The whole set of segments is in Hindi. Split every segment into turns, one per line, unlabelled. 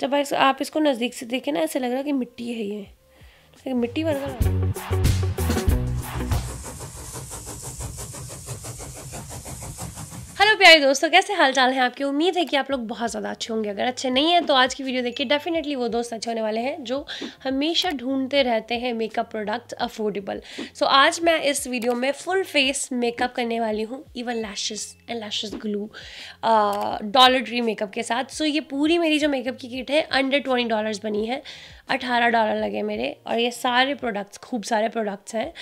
जब आप इसको नज़दीक से देखें ना ऐसे लग रहा है कि मिट्टी है ये तो मिट्टी वर्गा प्यारे दोस्तों कैसे हाल चाल हैं आपकी उम्मीद है कि आप लोग बहुत ज़्यादा अच्छे होंगे अगर अच्छे नहीं हैं तो आज की वीडियो देखिए डेफिनेटली वो दोस्त अच्छे होने वाले हैं जो हमेशा ढूंढते रहते हैं मेकअप प्रोडक्ट अफोर्डेबल सो आज मैं इस वीडियो में फुल फेस मेकअप करने वाली हूँ even lashes and lashes glue dollar tree makeup के साथ सो so, ये पूरी मेरी जो मेकअप की किट है अंडर ट्वेंटी डॉलर्स बनी है अठारह डॉलर लगे मेरे और ये सारे प्रोडक्ट्स खूब सारे प्रोडक्ट्स हैं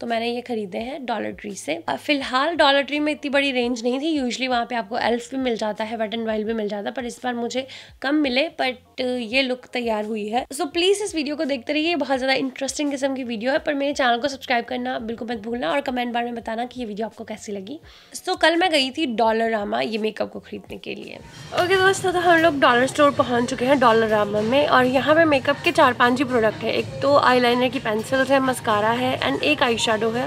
तो मैंने ये ख़रीदे हैं डॉलर ट्री से फ़िलहाल डॉलर ट्री में इतनी बड़ी रेंज नहीं थी यूजली वहाँ पे आपको एल्फ भी मिल जाता है वेट एंड वाइल भी मिल जाता है पर इस बार मुझे कम मिले बट ये लुक तैयार हुई है सो so, प्लीज़ इस वीडियो को देखते रहिए बहुत ज़्यादा इंटरेस्टिंग किस्म की वीडियो है पर मेरे चैनल को सब्सक्राइब करना बिल्कुल मत भूलना और कमेंट बार में बताना कि ये वीडियो आपको कैसी लगी सो so, कल मैं गई थी डॉलर ये मेकअप को खरीदने के लिए ओके okay, दोस्तों तो हम लोग डॉलर स्टोर पहुँच चुके हैं डॉलर में और यहाँ पर मेकअप के चार पांच ही प्रोडक्ट हैं एक तो आईलाइनर की पेंसिल्स है मस्कारा है एंड एक आई है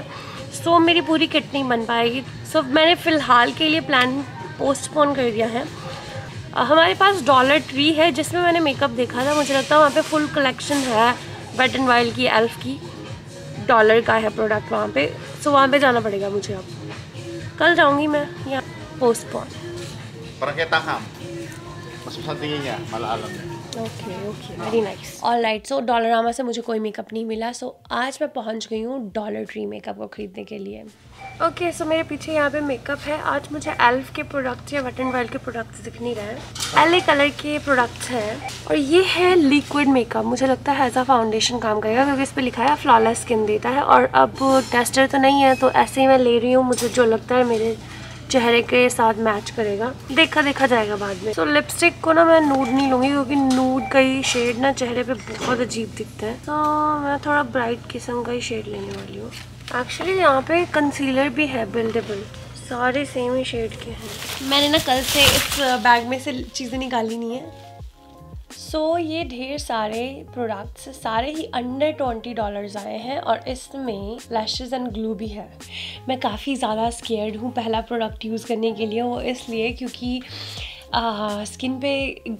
सो मेरी पूरी किट नहीं बन पाएगी सो मैंने फ़िलहाल के लिए प्लान पोस्टपोन कर दिया है हमारे पास डॉलर ट्री है जिसमें मैंने मेकअप देखा था मुझे लगता है वहाँ पे फुल कलेक्शन है वेट एंड वाइल्ड की एल्फ की डॉलर का है प्रोडक्ट वहाँ पे सो वहाँ पे जाना पड़ेगा मुझे अब कल जाऊँगी मैं यहाँ postpone Parang okay okay very nice all right so Dollarama से मुझे कोई मेकअप नहीं मिला सो so, आज मैं पहुंच गई हूँ डॉलर ट्री मेकअप को खरीदने के लिए ओके okay, सो so मेरे पीछे यहाँ पे मेकअप है आज मुझे एल्फ के प्रोडक्ट्स या वट एंड वाइल्ड के प्रोडक्ट्स दिख नहीं रहे एल एल कलर के प्रोडक्ट्स हैं और ये है लिक्विड मेकअप मुझे लगता है एज अ फाउंडेशन काम करेगा क्योंकि इस पर लिखा है फ्लॉलेस स्किन देता है और अब टेस्टर तो नहीं है तो ऐसे ही मैं ले रही हूँ मुझे जो लगता है मेरे चेहरे के साथ मैच करेगा देखा देखा जाएगा बाद में तो so, लिपस्टिक को ना मैं नूड नहीं लूँगी क्योंकि नूड का ही शेड ना चेहरे पे बहुत अजीब दिखता है तो so, मैं थोड़ा ब्राइट किस्म का ही शेड लेने वाली हूँ एक्चुअली यहाँ पे कंसीलर भी है बिल्डेबल सारे सेम ही शेड के हैं मैंने ना कल से इस बैग में से चीज़ें निकाली नहीं है सो so, ये ढेर सारे प्रोडक्ट्स सारे ही अंडर ट्वेंटी डॉलर्स आए हैं और इसमें लैशेज एंड ग्लू भी है मैं काफ़ी ज़्यादा स्केयर्ड हूँ पहला प्रोडक्ट यूज़ करने के लिए वो इसलिए क्योंकि स्किन पे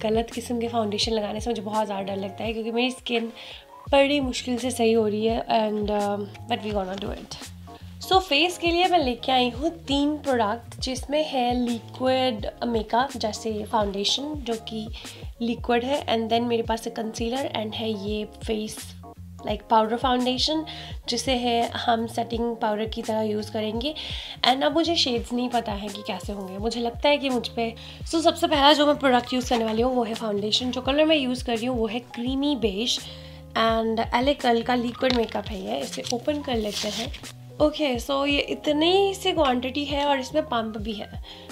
गलत किस्म के फाउंडेशन लगाने से मुझे बहुत ज़्यादा डर लगता है क्योंकि मेरी स्किन बड़ी मुश्किल से सही हो रही है and but we gonna do it so face के लिए मैं लेके आई हूँ तीन प्रोडक्ट जिसमें है लिक्विड मेकअप जैसे फाउंडेशन जो कि लिक्विड है एंड देन मेरे पास है कंसीलर एंड है ये फेस लाइक पाउडर फाउंडेशन जिसे है हम सेटिंग पाउडर की तरह यूज़ करेंगे एंड अब मुझे शेड्स नहीं पता है कि कैसे होंगे मुझे लगता है कि मुझ पर सो so, सबसे पहला जो मैं प्रोडक्ट यूज़ करने वाली हूँ वो है फाउंडेशन जो कलर मैं यूज़ कर रही हूँ वो है क्रीमी बेश एंड एले कल का लिक्विड मेकअप है ये इसे ओपन कर लेते हैं ओके okay, सो so ये इतनी से क्वांटिटी है और इसमें पंप भी है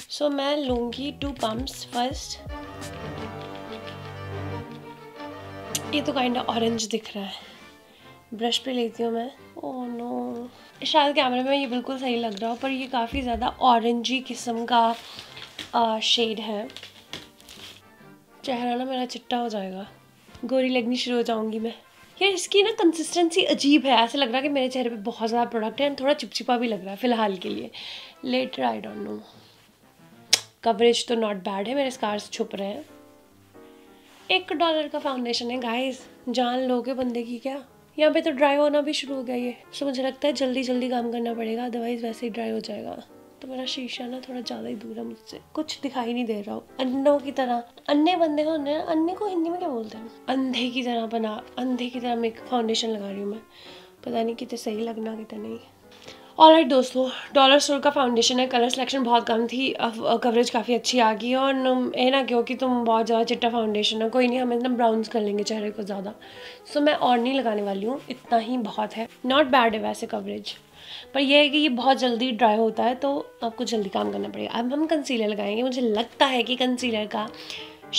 सो so, मैं लूँगी टू पम्प्स फर्स्ट ये तो काइंड ऑरेंज दिख रहा है ब्रश पे लेती हूँ मैं ओ oh नो शायद कैमरे में ये बिल्कुल सही लग रहा हो पर ये काफ़ी ज़्यादा ऑरेंजी किस्म का शेड है चेहरा ना मेरा चिट्टा हो जाएगा गोरी लगनी शुरू हो जाऊँगी मैं यार इसकी ना कंसिस्टेंसी अजीब है ऐसा लग रहा है कि मेरे चेहरे पे बहुत ज़्यादा प्रोडक्ट है एंड थोड़ा चिपचिपा भी लग रहा है फ़िलहाल के लिए later I don't know coverage तो नॉट बैड है मेरे स्कार्स छुप रहे हैं एक डॉलर का फाउंडेशन है गाइस जान लोगे बंदे की क्या यहाँ पे तो ड्राई होना भी शुरू हो गया ये सो मुझे लगता है जल्दी जल्दी काम करना पड़ेगा अदरवाइज वैसे ही ड्राई हो जाएगा तो मेरा शीशा ना थोड़ा ज़्यादा ही दूर है मुझसे कुछ दिखाई नहीं दे रहा हूँ अन्नों की तरह अन्य बंदे हो ना को हिंदी में क्या बोलते हैं अंधे की तरह बना अंधे की तरह मैं फाउंडेशन लगा रही हूँ मैं पता नहीं कितने सही लगना कितना नहीं ऑल राइट दोस्तों डॉलर स्टोर का फाउंडेशन है कलर सिलेक्शन बहुत कम थी कवरेज काफ़ी अच्छी आ गई और ये ना क्यों कि तुम बहुत ज़्यादा चिट्टा फाउंडेशन है कोई नहीं हम इतना ब्राउन्स कर लेंगे चेहरे को ज़्यादा सो so, मैं और नहीं लगाने वाली हूँ इतना ही बहुत है नॉट बैड है वैसे कवरेज पर यह है कि ये बहुत जल्दी ड्राई होता है तो आपको जल्दी काम करना पड़ेगा अब हम कंसीलर लगाएंगे मुझे लगता है कि कंसीलर का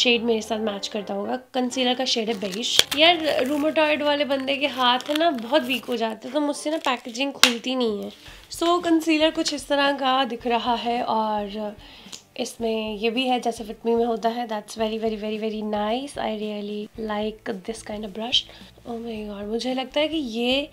शेड मेरे साथ मैच करता होगा कंसीलर का शेड है बेहिश यार रूमोटॉयड वाले बंदे के हाथ है ना बहुत वीक हो जाते हैं तो मुझसे ना पैकेजिंग खुलती नहीं है सो so, कंसीलर कुछ इस तरह का दिख रहा है और इसमें ये भी है जैसे फिटमी में होता है that's very very very very nice I really like this kind of brush और मुझे लगता है कि ये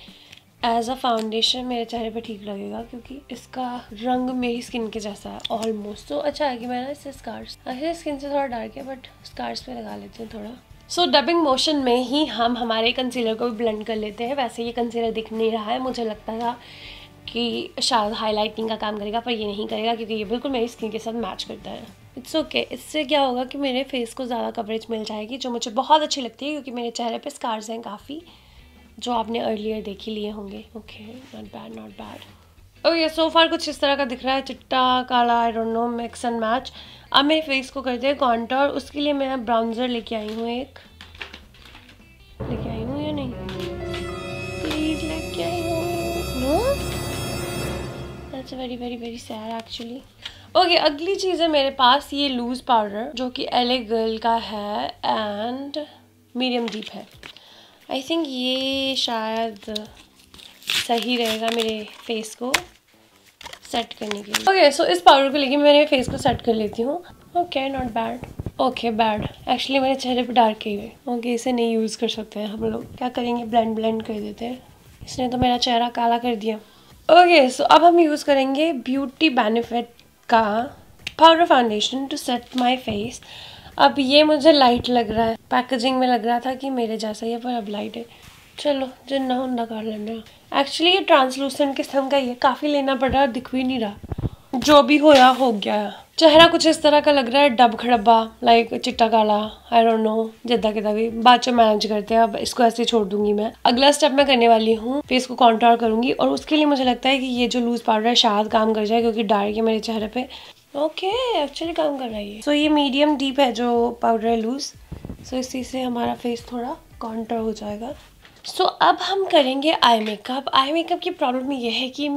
एज अ फाउंडेशन मेरे चेहरे पे ठीक लगेगा क्योंकि इसका रंग मेरी स्किन के जैसा है ऑलमोस्ट तो so, अच्छा है कि मैं ना इससे स्कार्स अच्छे स्किन से थोड़ा डार्क है बट स्कार्स पे लगा लेती हूँ थोड़ा सो डबिंग मोशन में ही हम हमारे कंसीलर को भी ब्लेंड कर लेते हैं वैसे ये कंसीलर दिख नहीं रहा है मुझे लगता था कि शायद हाईलाइटिंग का काम करेगा पर ये नहीं करेगा क्योंकि ये बिल्कुल मेरी स्किन के साथ मैच करता है इट्स ओके okay. इससे क्या होगा कि मेरे फेस को ज़्यादा कवरेज मिल जाएगी जो मुझे बहुत अच्छी लगती है क्योंकि मेरे चेहरे पे स्कार्स हैं काफ़ी जो आपने अर्लियर देख ही लिए होंगे okay not bad not bad okay so far कुछ इस तरह का दिख रहा है चिट्टा काला I don't know mix and match अब मेरे फेस को कर दिया कॉन्टोर उसके लिए मैं ब्राउन्जर लेके आई हूँ एक लेके आई हूँ या नहीं प्लीज लेके आई हूँ that's very very very sad actually okay अगली चीज़ है मेरे पास ये लूज़ पाउडर जो कि एले गर्ल का है एंड मीडियम डीप है आई थिंक ये शायद सही रहेगा मेरे फेस को सेट करने के लिए ओके सो इस पाउडर को लेके मेरे फेस को सेट कर लेती हूँ okay not bad okay bad actually मेरे चेहरे पे डार्क ही है ओके okay, इसे नहीं यूज़ कर सकते हैं हम लोग क्या करेंगे ब्लेंड ब्लेंड कर देते हैं इसने तो मेरा चेहरा काला कर दिया ओके okay, सो so अब हम यूज़ करेंगे ब्यूटी बेनिफिट का powder foundation to set my face अब ये मुझे लाइट लग रहा है पैकेजिंग में लग रहा था कि मेरे जैसा ही है पर अब लाइट है चलो जिन्ना उन्ना कर लेना एक्चुअली ये ट्रांसलूसेंट किस्म का ही है काफ़ी लेना पड़ रहा दिख भी नहीं रहा जो भी होया हो गया चेहरा कुछ इस तरह का लग रहा है डब खड़ब्बा लाइक चिट्टा काला आई डोंट नो जिदा किदा भी बाद चो मैनेज करते हैं अब इसको ऐसे छोड़ दूंगी मैं अगला स्टेप मैं करने वाली हूँ फेस को कॉन्ट्रोल करूंगी और उसके लिए मुझे लगता है कि ये जो लूज पाउडर है शायद काम कर जाए क्योंकि डार्क है मेरे चेहरे पे ओके एक्चुअली काम कर रही है सो so, ये मीडियम डीप है जो पाउडर है लूज सो so, इसी से हमारा फेस थोड़ा कॉन्टर हो जाएगा सो so, अब हम करेंगे आई मेकअप आई मेकअप की प्रॉब्लम ये है कि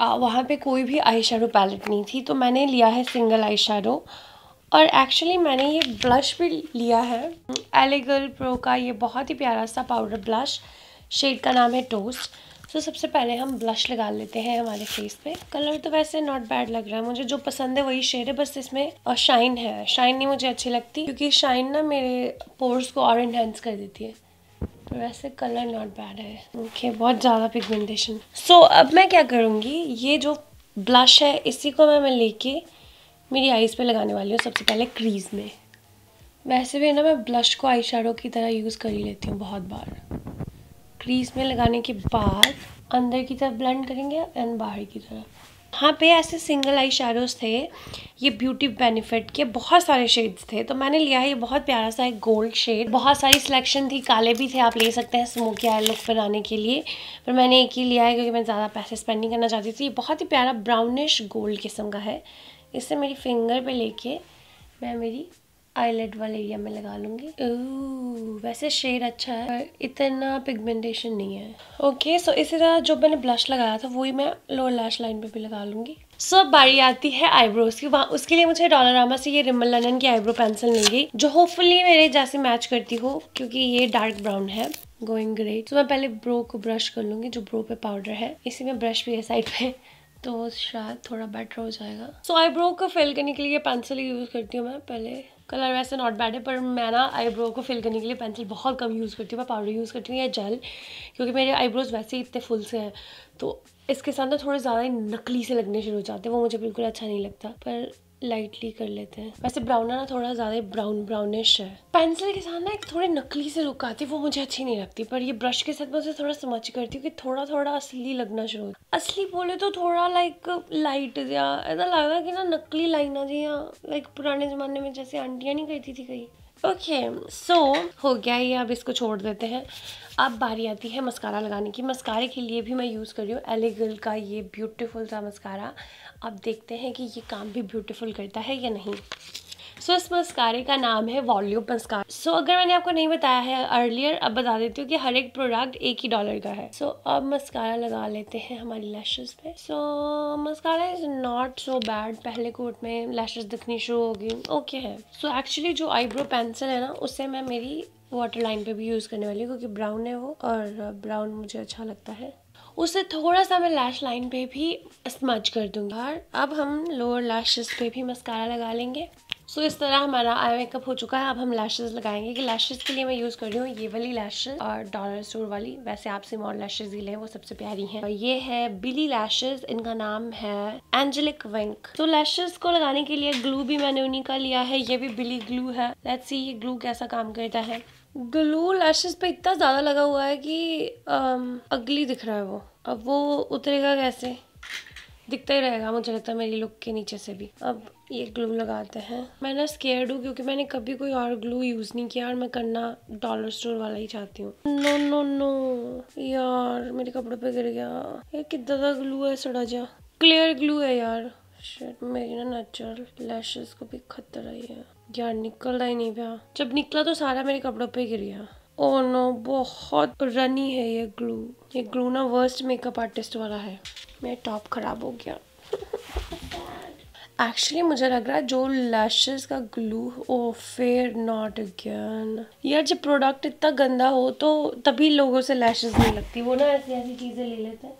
वहाँ पे कोई भी आई शेडो पैलेट नहीं थी तो मैंने लिया है सिंगल आई शेडो और एक्चुअली मैंने ये ब्लश भी लिया है एलेगल प्रो का ये बहुत ही प्यारा सा पाउडर ब्लश शेड का नाम है टोस्ट सो so, सबसे पहले हम ब्लश लगा लेते हैं हमारे फेस पे कलर तो वैसे नॉट बैड लग रहा है मुझे जो पसंद है वही शेड है बस इसमें शाइन है शाइन नहीं मुझे अच्छी लगती क्योंकि शाइन ना मेरे पोर्स को और इन्हेंस कर देती है तो वैसे कलर नॉट बैड है ओके okay, बहुत ज़्यादा पिगमेंटेशन सो so, अब मैं क्या करूँगी ये जो ब्लश है इसी को मैं मैं लेके मेरी आईज़ पे लगाने वाली हूँ सबसे पहले क्रीज़ में वैसे भी ना मैं ब्लश को आई की तरह यूज़ कर ही लेती हूँ बहुत बार क्रीज में लगाने के बाद अंदर की तरफ ब्लेंड करेंगे एंड बाहर की तरफ यहाँ पे ऐसे सिंगल आई शेडोज़ थे ये ब्यूटी बेनिफिट के बहुत सारे शेड्स थे तो मैंने लिया है ये बहुत प्यारा सा एक गोल्ड शेड बहुत सारी सिलेक्शन थी काले भी थे आप ले सकते हैं स्मोकी आई लुक बनाने के लिए पर मैंने एक ही लिया है क्योंकि मैं ज़्यादा पैसे स्पेंड नहीं करना चाहती थी ये बहुत ही प्यारा ब्राउनिश गोल्ड किस्म का है इससे मेरी फिंगर पर लेके मैं मेरी आईलेट वाले एरिया में लगा लूंगी वैसे शेड अच्छा है पर इतना पिगमेंटेशन नहीं है ओके सो इसी तरह जो मैंने ब्लश लगाया था वही मैं लोअर लैश लाइन पे भी लगा लूंगी सो so, बारी आती है आईब्रोज की वहाँ उसके लिए मुझे डॉलरामा से ये रिमल लनन की आईब्रो पेंसिल मिल गई जो होपफुली मेरे जैसे मैच करती हो क्योंकि ये डार्क ब्राउन है गोइंग ग्रे तो मैं पहले ब्रो को ब्रश कर लूंगी जो ब्रो पे पाउडर है इसी में ब्रश भी है साइड पे तो शायद थोड़ा बेटर हो जाएगा सो so, आईब्रो को फिल करने के लिए पेंसिल यूज़ करती हूँ मैं पहले कलर वैसे नॉट बैड है पर मैं ना आईब्रो को फिल करने के लिए पेंसिल बहुत कम यूज़ करती हूँ मैं पाउडर यूज़ करती हूँ या जेल क्योंकि मेरे आईब्रोज़ वैसे ही इतने फुल से हैं तो इसके साथ ना थोड़े ज़्यादा ही नकली से लगने शुरू हो जाते हैं वो मुझे बिल्कुल अच्छा नहीं लगता पर लाइटली कर लेते हैं वैसे ब्राउन ना थोड़ा ज़्यादा ब्राउन ब्राउनिश है पेंसिल के साथ ना एक थोड़ी नकली से लुक आती है वो मुझे अच्छी नहीं लगती पर ये ब्रश के साथ मैं उसे थोड़ा समझ करती हूँ कि थोड़ा थोड़ा असली लगना शुरू असली बोले तो थोड़ा लाइक लाइट या ऐसा लग रहा कि ना नकली लाइना जी या लाइक पुराने ज़माने में जैसे आंटियाँ नहीं कहती थी कहीं ओके सो हो गया ये अब इसको छोड़ देते हैं अब बारी आती है मस्कारा लगाने की मस्कारे के लिए भी मैं यूज़ कर रही हूँ एलिगल का ये ब्यूटीफुल सा मस्कारा अब देखते हैं कि ये काम भी ब्यूटीफुल करता है या नहीं सो इस मस्कारे का नाम है वॉल्यूम मस्कार सो अगर मैंने आपको नहीं बताया है अर्लियर अब बता देती हूँ कि हर एक प्रोडक्ट एक ही डॉलर का है सो so, अब मस्कारा लगा लेते हैं हमारी लैशेज पे so so, mascara is not so bad पहले कोट में लैशेज दिखनी शुरू होगी ओके okay है सो so, एक्चुअली जो आईब्रो पेंसिल है ना उससे मैं मेरी वाटर लाइन पे भी यूज़ करने वाली हूँ क्योंकि ब्राउन है वो और ब्राउन मुझे अच्छा लगता है उससे थोड़ा सा मैं लैश लाइन पे भी स्मच कर दूंगा और अब हम लोअर लैशेस पे भी मस्कारा लगा लेंगे सो so, इस तरह हमारा आई मेकअप हो चुका है अब हम लैशेज लगाएंगे कि लैशेज के लिए मैं यूज़ कर रही हूँ ये वाली लैशेज और डॉलर स्टोर वाली वैसे आप सिमॉर लैशेज ही लें वो सबसे प्यारी है ये है बिली लैशेज इनका नाम है एंजेलिक विंक तो लैशेज को लगाने के लिए ग्लू भी मैंने उन्हीं का लिया है ये भी बिली ग्लू है लेट्स सी ये ग्लू कैसा काम करता है ग्लू लैशेज पे इतना ज़्यादा लगा हुआ है कि अगली दिख रहा है वो अब वो उतरेगा कैसे दिखता ही रहेगा मुझे लगता है मेरी लुक के नीचे से भी अब ये ग्लू लगाते हैं मैं ना स्केयर्ड हूँ क्योंकि मैंने कभी कोई और ग्लू यूज़ नहीं किया और मैं करना डॉलर स्टोर वाला ही चाहती हूँ नो नो नो यार मेरे कपड़ों पे गिर गया ये कितना का ग्लू है सड़ा जा क्लियर ग्लू है यार शर्ट मेरी ना नेचुरल लैशेस को भी खतरा ही है यार निकल रहा ही नहीं पा जब निकला तो सारा मेरे कपड़ों पे गिर गया ओ oh नो बहुत रनी है ये ग्लू ये ग्लू ना वर्स्ट मेकअप आर्टिस्ट वाला है मेरा टॉप ख़राब हो गया एक्चुअली मुझे लग रहा है जो लैशेस का glue oh fair not again यार जब प्रोडक्ट इतना गंदा हो तो तभी लोगों से लैशेस नहीं लगती वो ना ऐसी ऐसी चीज़ें ले लेते हैं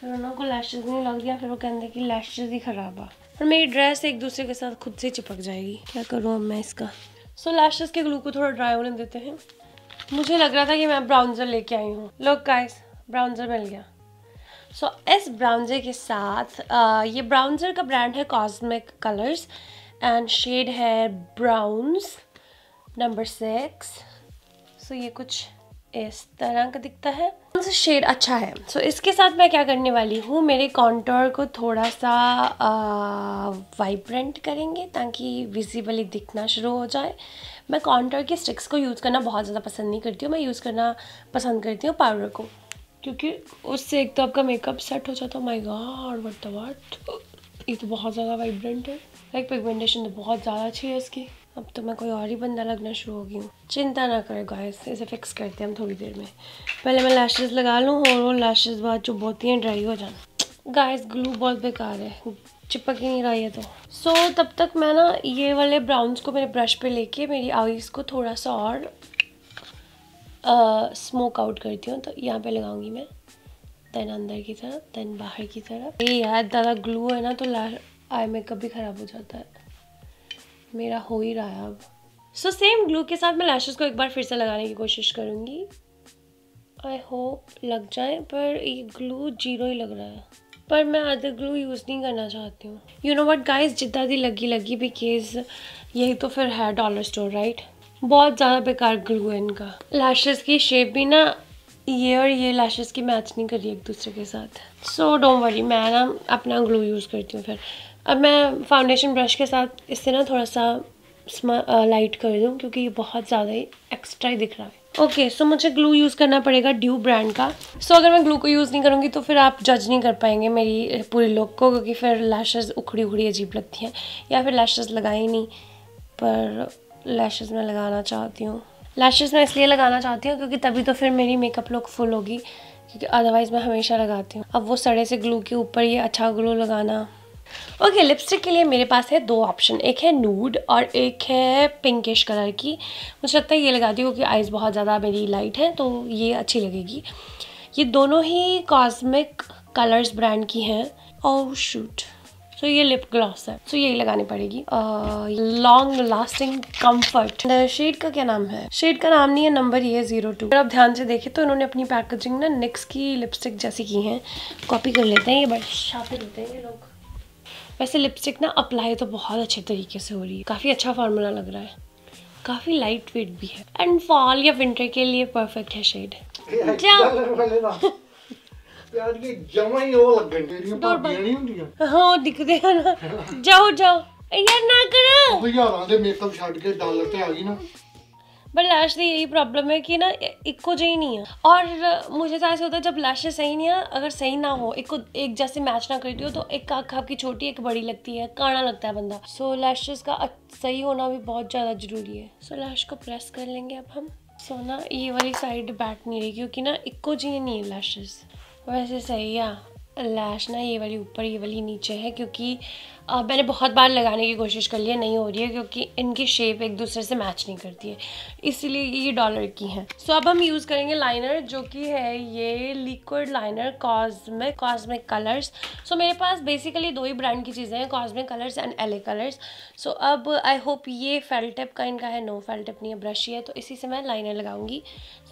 फिर उनको लैशेज नहीं लग दिया फिर वो कहते हैं कि लैशेज ही ख़राब आ और मेरी ड्रेस एक दूसरे के साथ खुद से चिपक जाएगी क्या करूँ अब मैं इसका सो so, लैशेज के ग्लू को थोड़ा ड्राई होने देते हैं मुझे लग रहा था कि मैं ब्राउन्जर लेके आई हूँ लोग गाइस ब्राउन्जर मिल गया सो so, इस ब्राउन्जर के साथ आ, ये ब्राउन्जर का ब्रांड है कॉस्मिक कलर्स एंड शेड है ब्राउन्स नंबर सिक्स सो ये कुछ इस तरह का दिखता है कौन सा शेड अच्छा है सो so, इसके साथ मैं क्या करने वाली हूँ मेरे कॉन्टोर को थोड़ा सा वाइब्रेंट करेंगे ताकि विजिबली दिखना शुरू हो जाए मैं काउंटर के स्टिक्स को यूज़ करना बहुत ज़्यादा पसंद नहीं करती हूँ मैं यूज़ करना पसंद करती हूँ पाउडर को क्योंकि उससे एक तो आपका मेकअप सेट हो जाता है my god what the what ये तो बहुत ज़्यादा वाइब्रेंट है लाइक पिगमेंटेशन तो बहुत ज़्यादा अच्छी है इसकी अब तो मैं कोई और ही बंदा लगना शुरू हो गई हूँ चिंता ना करें गाइस इसे फिक्स करते हैं हम थोड़ी देर में पहले मैं लैशेज़ लगा लूँ और वो लैशेज़ बाद जो बहुत ही ड्राई हो जाना गाइस ग्लू बहुत बेकार है चिपक ही नहीं रहा है तो सो so, तब तक मैं ना ये वाले ब्राउन्स को मेरे ब्रश पे लेके मेरी आईज को थोड़ा सा और स्मोक आउट करती हूँ तो यहाँ पे लगाऊंगी मैं देन अंदर की तरफ देन बाहर की तरफ ये यार दादा ग्लू है ना तो आई मेकअप भी ख़राब हो जाता है मेरा हो ही रहा है अब सो सेम ग्लू के साथ मैं लैशेस को एक बार फिर से लगाने की कोशिश करूँगी आई होप लग जाए पर ये ग्लू जीरो ही लग रहा है पर मैं अदर ग्लू यूज़ नहीं करना चाहती हूँ यू नो वट गाइज जितना दी लगी लगी बिकॉज यही तो फिर है डॉलर स्टोर राइट बहुत ज़्यादा बेकार ग्लू है इनका लैशेज़ की शेप भी ना ये और ये लैशेज़ की मैच नहीं करी एक दूसरे के साथ सो डोंट वरी मैं ना अपना ग्लू यूज़ करती हूँ फिर अब मैं फाउंडेशन ब्रश के साथ इससे ना थोड़ा सा लाइट कर दूँ क्योंकि ये बहुत ज़्यादा ही एक्स्ट्रा ही दिख रहा है ओके okay, सो so मुझे ग्लू यूज़ करना पड़ेगा ड्यू ब्रांड का सो so, अगर मैं ग्लू को यूज़ नहीं करूँगी तो फिर आप जज नहीं कर पाएंगे मेरी पूरी लुक को क्योंकि फिर लैशेज़ उखड़ी उखड़ी अजीब लगती हैं या फिर लैशेज़ लगाई नहीं पर लैशेज़ मैं लगाना चाहती हूँ लैशेज़ मैं इसलिए लगाना चाहती हूँ क्योंकि तभी तो फिर मेरी मेकअप लुक फुल होगी क्योंकि अदरवाइज़ मैं हमेशा लगाती हूँ अब वो सड़े से ग्लू के ऊपर ये अच्छा ग्लू लगाना ओके okay, लिपस्टिक के लिए मेरे पास है दो ऑप्शन एक है नूड और एक है पिंकिश कलर की मुझे लगता है ये लगाती हूँ क्योंकि आइज़ बहुत ज़्यादा मेरी लाइट हैं तो ये अच्छी लगेगी ये दोनों ही कॉस्मिक कलर्स ब्रांड की हैं और शूट सो ये लिप ग्लॉस है सो so, यही लगानी पड़ेगी लॉन्ग लास्टिंग कम्फर्ट शेड का क्या नाम है शेड का नाम नहीं है नंबर ये जीरो टू अगर आप ध्यान से देखें तो इन्होंने अपनी पैकेजिंग ना निक्स की लिपस्टिक जैसी की है कॉपी कर लेते हैं ये बड़े शातिर लेते हैं ये लोग वैसे लिपस्टिक ना अप्लाई तो बहुत अच्छे तरीके से हो रही है काफ़ी अच्छा फार्मूला लग रहा है काफ़ी लाइट वेट भी है एंड फॉल या विंटर के लिए परफेक्ट है शेड यार ये ही हो लग गए हाँ दिखते हैं ना जाओ जाओ यार ना करो भैया मेकअप छड़ के डाल लेते आ गई ना बट लैश की यही प्रॉब्लम है कि ना इक्को जही नहीं है और मुझे तो ऐसे होता है जब लैशेज सही नहीं है अगर सही ना हो एक को एक जैसे मैच ना करती हो तो एक आँख आपकी छोटी एक बड़ी लगती है काना लगता है बंदा सो so, लैशेज का सही होना भी बहुत ज़्यादा ज़रूरी है सो so, लैश को प्रेस कर लेंगे अब हम सो so, ना ये वाली साइड बैठ नहीं रही क्योंकि ना इक्को जी नहीं है लैशेज वैसे सही है हाँ। लैश ना ये वाली ऊपर ये वाली नीचे है क्योंकि आ, मैंने बहुत बार लगाने की कोशिश कर ली है नहीं हो रही है क्योंकि इनकी शेप एक दूसरे से मैच नहीं करती है इसीलिए ये डॉलर की है सो so, अब हम यूज़ करेंगे लाइनर जो कि है ये liquid liner cosmic cosmic colours so मेरे पास बेसिकली दो ही ब्रांड की चीज़ें हैं cosmic colours and elle colours so अब आई होप ये फेल्टिप का इनका है नो फेल्टिप नहीं है ब्रश ही है तो इसी से मैं लाइनर लगाऊंगी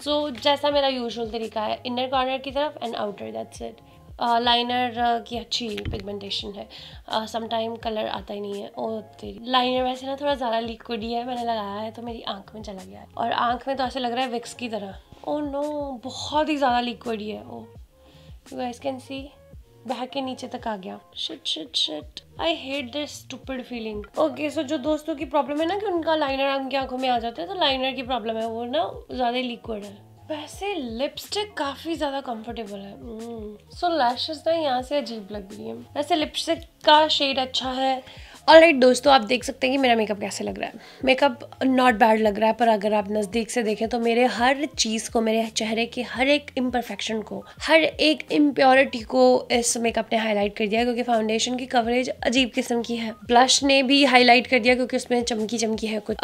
सो so, जैसा मेरा यूजल तरीका है इनर कॉर्नर की तरफ and outer that's it liner की अच्छी पिगमेंटेशन है समटाइम कलर आता ही नहीं है ओ तेरी लाइनर वैसे ना थोड़ा ज़्यादा लिक्विड ही है मैंने लगाया है तो मेरी आँख में चला गया है और आँख में तो ऐसे लग रहा है विक्स की तरह ओ नो बहुत ही ज़्यादा लिक्विड ही है oh you guys can see बह के नीचे तक आ गया shit shit shit I hate this stupid feeling okay so जो दोस्तों की प्रॉब्लम है ना कि उनका लाइनर उनकी आंखों में आ जाता है तो लाइनर की प्रॉब्लम है वो ना ज़्यादा लिक्विड है वैसे लिपस्टिक काफ़ी ज़्यादा कंफर्टेबल है सो लैशेस ना यहाँ से अजीब लग रही है वैसे लिपस्टिक का शेड अच्छा है ऑल राइट दोस्तों आप देख सकते हैं कि मेरा मेकअप कैसे लग रहा है मेकअप नॉट बैड लग रहा है पर अगर आप नज़दीक से देखें तो मेरे हर चीज़ को मेरे चेहरे की हर एक इम्परफेक्शन को हर एक इम्प्योरिटी को इस मेकअप ने हाईलाइट कर दिया क्योंकि फाउंडेशन की कवरेज अजीब किस्म की है ब्लश ने भी हाईलाइट कर दिया क्योंकि उसमें चमकी चमकी है कुछ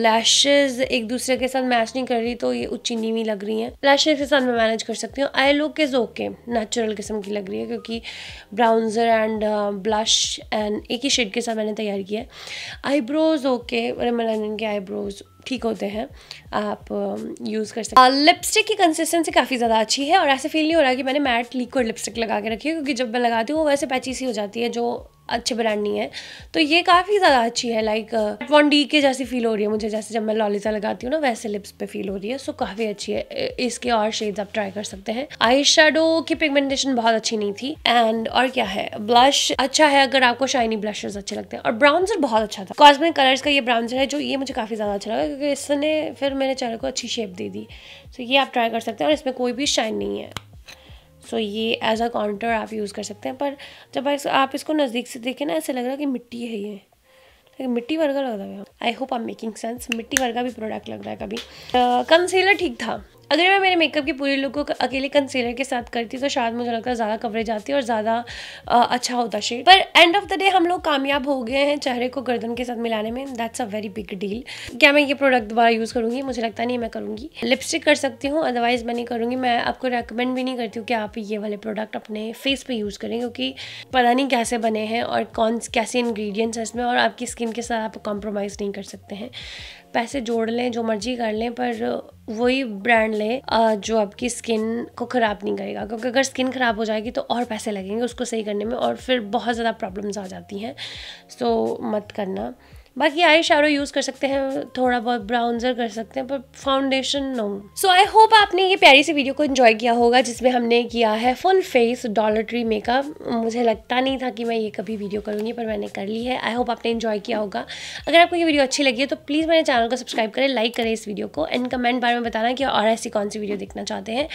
लैशेज एक दूसरे के साथ मैच नहीं कर रही तो ये उच्ची नीवी लग रही है लैशेज के साथ मैं मैनेज कर सकती हूँ I look is okay natural किस्म की लग रही है क्योंकि ब्राउन्जर एंड ब्लश एंड एक ही शेड के साथ मैंने मैंने तैयार किया है आईब्रोज ओके मलानन के आईब्रोज ठीक होते हैं आप यूज़ um, कर सकते हैं लिपस्टिक uh, की कंसिस्टेंसी काफ़ी ज़्यादा अच्छी है और ऐसे फील नहीं हो रहा कि मैंने मैट लिक्विड लिपस्टिक लगा के रखी है क्योंकि जब मैं लगाती हूँ वैसे सी हो जाती है जो अच्छे ब्रांड नहीं है तो ये काफ़ी ज़्यादा अच्छी है लाइक डी uh, के जैसी फील हो रही है मुझे जैसे जब मैं लॉलिजा लगाती हूँ ना वैसे लिप्स पे फील हो रही है सो काफ़ी अच्छी है इसके और शेड्स आप ट्राई कर सकते हैं आई शेडो की पिगमेंटेशन बहुत अच्छी नहीं थी एंड और क्या है ब्लश अच्छा है अगर आपको शाइनी ब्लशेज अच्छे लगते हैं और ब्राउनजर बहुत अच्छा था कॉस्मिक कलर्स का ये ब्राउनजर है जो ये मुझे काफ़ी ज़्यादा अच्छा लगा क्योंकि इसने फिर मेरे चेहरे को अच्छी शेप दे दी सो ये आप ट्राई कर सकते हैं और इसमें कोई भी शाइन नहीं है सो so, ये एज अ काउंटर आप यूज़ कर सकते हैं पर जब आप इसको नज़दीक से देखें ना ऐसे लग रहा है कि मिट्टी है ये मिट्टी वर्गा लग रहा है I hope I making sense मिट्टी वर्गा भी प्रोडक्ट लग रहा है कभी कंसीलर ठीक था अगर मैं मेरे मेकअप की पूरी लुक को अकेले कंसीलर के साथ करती तो शायद मुझे लगता ज़्यादा कवरेज आती और ज़्यादा अच्छा होता शेड पर एंड ऑफ द डे हम लोग कामयाब हो गए हैं चेहरे को गर्दन के साथ मिलाने में that's a very big deal क्या मैं ये प्रोडक्ट दोबारा यूज़ करूँगी मुझे लगता नहीं मैं करूँगी लिपस्टिक कर सकती हूँ अदरवाइज़ मैं नहीं करूँगी मैं आपको रिकमेंड भी नहीं करती हूँ कि आप ये वाले प्रोडक्ट अपने फेस पर यूज़ करें क्योंकि पता नहीं कैसे बने हैं और कौन कैसे इन्ग्रीडियंट्स हैं इसमें और आपकी स्किन के साथ आप कॉम्प्रोमाइज़ नहीं कर सकते हैं पैसे जोड़ लें जो मर्जी कर लें पर वही ब्रांड लें जो आपकी स्किन को ख़राब नहीं करेगा क्योंकि अगर स्किन ख़राब हो जाएगी तो और पैसे लगेंगे उसको सही करने में और फिर बहुत ज़्यादा प्रॉब्लम्स आ जाती हैं सो मत करना बाकी आई शेडो यूज़ कर सकते हैं थोड़ा बहुत ब्राउन्जर कर सकते हैं पर foundation no so I hope आपने ये प्यारी सी वीडियो को इन्जॉय किया होगा जिसमें हमने किया है full face Dollar tree makeup मुझे लगता नहीं था कि मैं ये कभी वीडियो करूँगी पर मैंने कर ली है आई होप आपने इन्जॉय किया होगा अगर आपको ये वीडियो अच्छी लगी है तो प्लीज़ मेरे चैनल को सब्सक्राइब करें लाइक करें इस वीडियो को एंड कमेंट बारे में बताना कि और ऐसी कौन सी वीडियो देखना चाहते हैं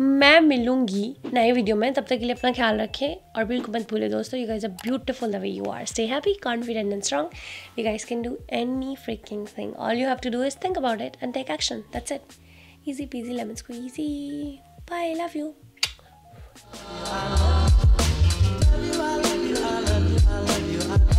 मैं मिलूंगी नए वीडियो में तब तक के लिए अपना ख्याल रखें और बिल्कुल मत भूलें दोस्तों you guys a beautiful the way you are stay happy confident and strong you guys can do any freaking thing all you have to do is think about it and take action that's it easy peasy lemon squeezy bye love you I love you, I love you, I love you.